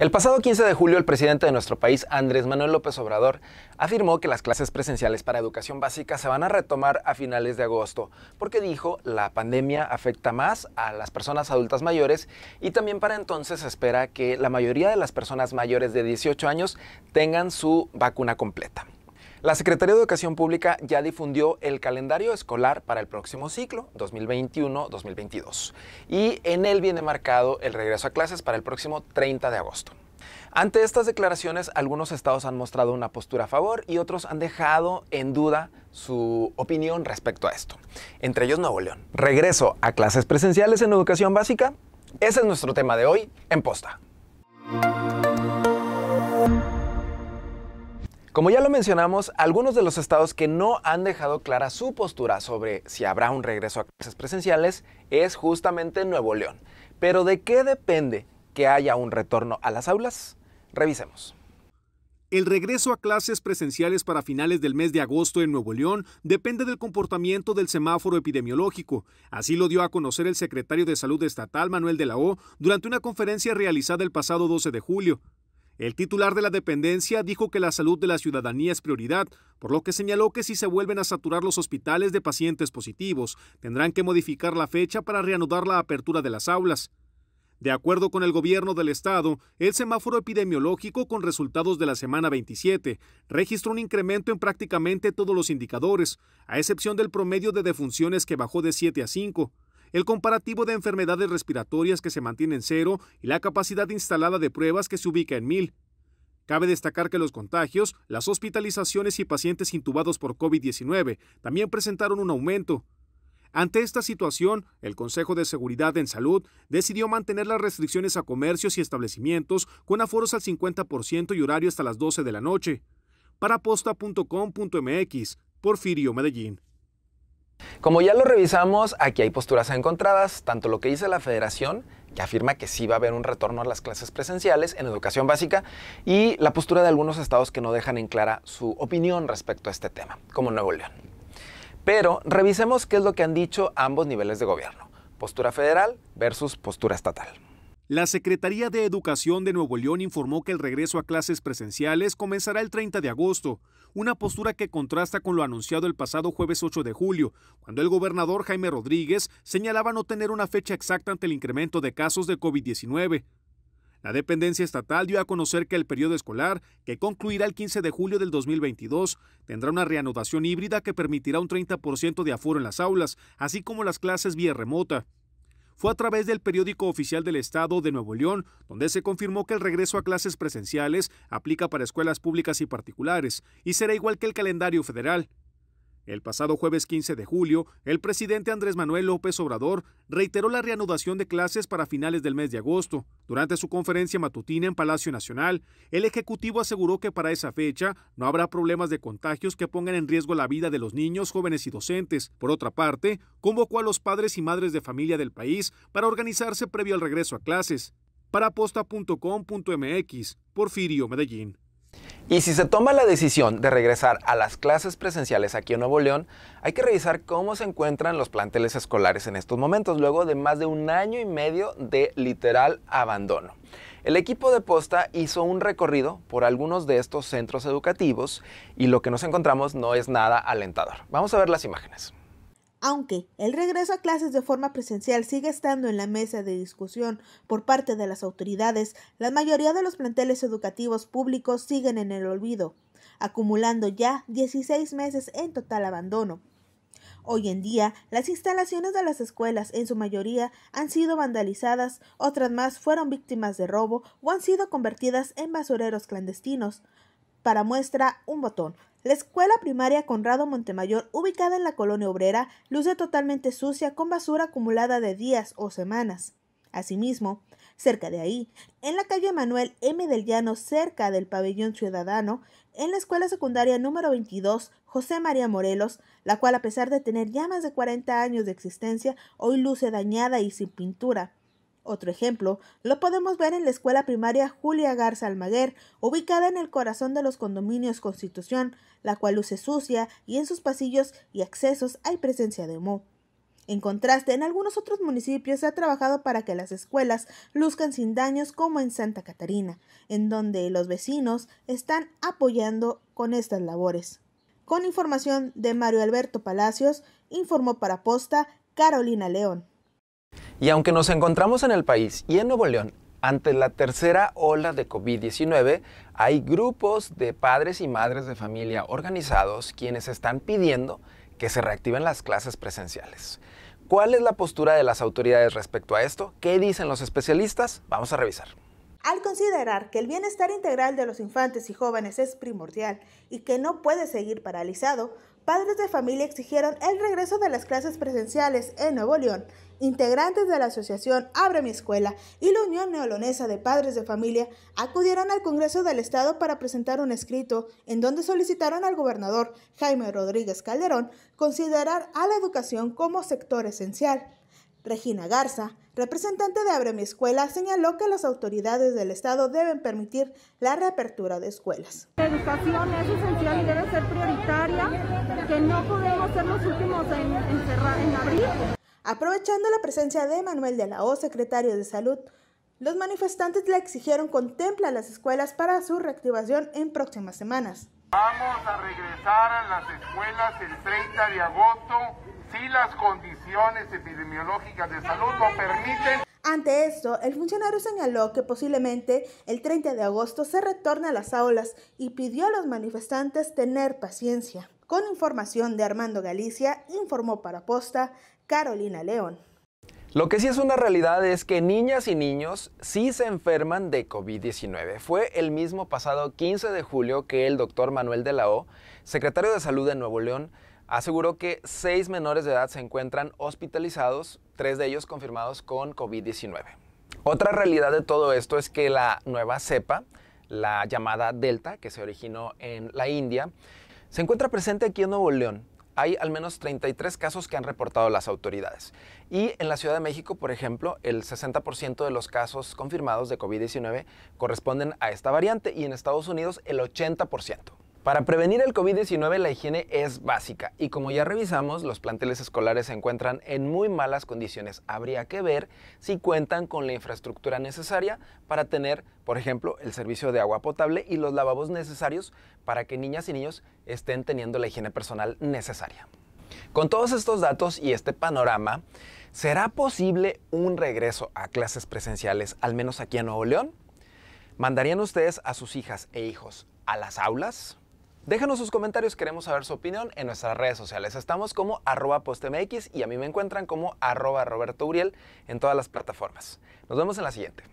El pasado 15 de julio, el presidente de nuestro país, Andrés Manuel López Obrador, afirmó que las clases presenciales para educación básica se van a retomar a finales de agosto, porque dijo la pandemia afecta más a las personas adultas mayores y también para entonces se espera que la mayoría de las personas mayores de 18 años tengan su vacuna completa. La Secretaría de Educación Pública ya difundió el calendario escolar para el próximo ciclo 2021-2022 y en él viene marcado el regreso a clases para el próximo 30 de agosto. Ante estas declaraciones, algunos estados han mostrado una postura a favor y otros han dejado en duda su opinión respecto a esto, entre ellos Nuevo León. Regreso a clases presenciales en educación básica. Ese es nuestro tema de hoy en Posta. Como ya lo mencionamos, algunos de los estados que no han dejado clara su postura sobre si habrá un regreso a clases presenciales es justamente Nuevo León. Pero ¿de qué depende que haya un retorno a las aulas? Revisemos. El regreso a clases presenciales para finales del mes de agosto en Nuevo León depende del comportamiento del semáforo epidemiológico. Así lo dio a conocer el secretario de Salud Estatal, Manuel de la O, durante una conferencia realizada el pasado 12 de julio. El titular de la dependencia dijo que la salud de la ciudadanía es prioridad, por lo que señaló que si se vuelven a saturar los hospitales de pacientes positivos, tendrán que modificar la fecha para reanudar la apertura de las aulas. De acuerdo con el gobierno del estado, el semáforo epidemiológico con resultados de la semana 27 registró un incremento en prácticamente todos los indicadores, a excepción del promedio de defunciones que bajó de 7 a 5 el comparativo de enfermedades respiratorias que se mantiene en cero y la capacidad instalada de pruebas que se ubica en mil. Cabe destacar que los contagios, las hospitalizaciones y pacientes intubados por COVID-19 también presentaron un aumento. Ante esta situación, el Consejo de Seguridad en Salud decidió mantener las restricciones a comercios y establecimientos con aforos al 50% y horario hasta las 12 de la noche. Para Porfirio Medellín. Como ya lo revisamos, aquí hay posturas encontradas, tanto lo que dice la federación, que afirma que sí va a haber un retorno a las clases presenciales en educación básica, y la postura de algunos estados que no dejan en clara su opinión respecto a este tema, como Nuevo León. Pero revisemos qué es lo que han dicho ambos niveles de gobierno, postura federal versus postura estatal. La Secretaría de Educación de Nuevo León informó que el regreso a clases presenciales comenzará el 30 de agosto, una postura que contrasta con lo anunciado el pasado jueves 8 de julio, cuando el gobernador Jaime Rodríguez señalaba no tener una fecha exacta ante el incremento de casos de COVID-19. La dependencia estatal dio a conocer que el periodo escolar, que concluirá el 15 de julio del 2022, tendrá una reanudación híbrida que permitirá un 30% de aforo en las aulas, así como las clases vía remota fue a través del periódico oficial del Estado de Nuevo León, donde se confirmó que el regreso a clases presenciales aplica para escuelas públicas y particulares y será igual que el calendario federal. El pasado jueves 15 de julio, el presidente Andrés Manuel López Obrador reiteró la reanudación de clases para finales del mes de agosto. Durante su conferencia matutina en Palacio Nacional, el Ejecutivo aseguró que para esa fecha no habrá problemas de contagios que pongan en riesgo la vida de los niños, jóvenes y docentes. Por otra parte, convocó a los padres y madres de familia del país para organizarse previo al regreso a clases. Para posta.com.mx, Porfirio Medellín. Y si se toma la decisión de regresar a las clases presenciales aquí en Nuevo León, hay que revisar cómo se encuentran los planteles escolares en estos momentos, luego de más de un año y medio de literal abandono. El equipo de posta hizo un recorrido por algunos de estos centros educativos y lo que nos encontramos no es nada alentador. Vamos a ver las imágenes. Aunque el regreso a clases de forma presencial sigue estando en la mesa de discusión por parte de las autoridades, la mayoría de los planteles educativos públicos siguen en el olvido, acumulando ya 16 meses en total abandono. Hoy en día, las instalaciones de las escuelas en su mayoría han sido vandalizadas, otras más fueron víctimas de robo o han sido convertidas en basureros clandestinos. Para muestra, un botón. La escuela primaria Conrado Montemayor, ubicada en la colonia obrera, luce totalmente sucia con basura acumulada de días o semanas. Asimismo, cerca de ahí, en la calle Manuel M. del Llano, cerca del pabellón ciudadano, en la escuela secundaria número 22, José María Morelos, la cual a pesar de tener ya más de 40 años de existencia, hoy luce dañada y sin pintura. Otro ejemplo lo podemos ver en la escuela primaria Julia Garza Almaguer, ubicada en el corazón de los condominios Constitución, la cual luce sucia y en sus pasillos y accesos hay presencia de humo. En contraste, en algunos otros municipios se ha trabajado para que las escuelas luzcan sin daños como en Santa Catarina, en donde los vecinos están apoyando con estas labores. Con información de Mario Alberto Palacios, informó para Posta Carolina León. Y aunque nos encontramos en el país y en Nuevo León ante la tercera ola de COVID-19, hay grupos de padres y madres de familia organizados quienes están pidiendo que se reactiven las clases presenciales. ¿Cuál es la postura de las autoridades respecto a esto? ¿Qué dicen los especialistas? Vamos a revisar. Al considerar que el bienestar integral de los infantes y jóvenes es primordial y que no puede seguir paralizado, padres de familia exigieron el regreso de las clases presenciales en Nuevo León. Integrantes de la asociación Abre mi Escuela y la Unión Neolonesa de Padres de Familia acudieron al Congreso del Estado para presentar un escrito en donde solicitaron al gobernador Jaime Rodríguez Calderón considerar a la educación como sector esencial. Regina Garza, representante de Abre mi Escuela, señaló que las autoridades del Estado deben permitir la reapertura de escuelas. La educación es esencial y debe ser prioritaria, que no podemos ser los últimos en, cerrar, en abril. Aprovechando la presencia de Manuel de la O, secretario de Salud, los manifestantes le exigieron contempla las escuelas para su reactivación en próximas semanas. Vamos a regresar a las escuelas el 30 de agosto si las condiciones epidemiológicas de salud lo permiten. Ante esto, el funcionario señaló que posiblemente el 30 de agosto se retorne a las aulas y pidió a los manifestantes tener paciencia. Con información de Armando Galicia, informó para Posta Carolina León. Lo que sí es una realidad es que niñas y niños sí se enferman de COVID-19. Fue el mismo pasado 15 de julio que el doctor Manuel de la O, secretario de Salud de Nuevo León, aseguró que seis menores de edad se encuentran hospitalizados, tres de ellos confirmados con COVID-19. Otra realidad de todo esto es que la nueva cepa, la llamada Delta, que se originó en la India, se encuentra presente aquí en Nuevo León hay al menos 33 casos que han reportado las autoridades. Y en la Ciudad de México, por ejemplo, el 60% de los casos confirmados de COVID-19 corresponden a esta variante y en Estados Unidos el 80%. Para prevenir el COVID-19 la higiene es básica y como ya revisamos, los planteles escolares se encuentran en muy malas condiciones. Habría que ver si cuentan con la infraestructura necesaria para tener, por ejemplo, el servicio de agua potable y los lavabos necesarios para que niñas y niños estén teniendo la higiene personal necesaria. Con todos estos datos y este panorama, ¿será posible un regreso a clases presenciales, al menos aquí en Nuevo León? ¿Mandarían ustedes a sus hijas e hijos a las aulas? Déjanos sus comentarios, queremos saber su opinión en nuestras redes sociales. Estamos como arroba postmx y a mí me encuentran como arroba Roberto Uriel en todas las plataformas. Nos vemos en la siguiente.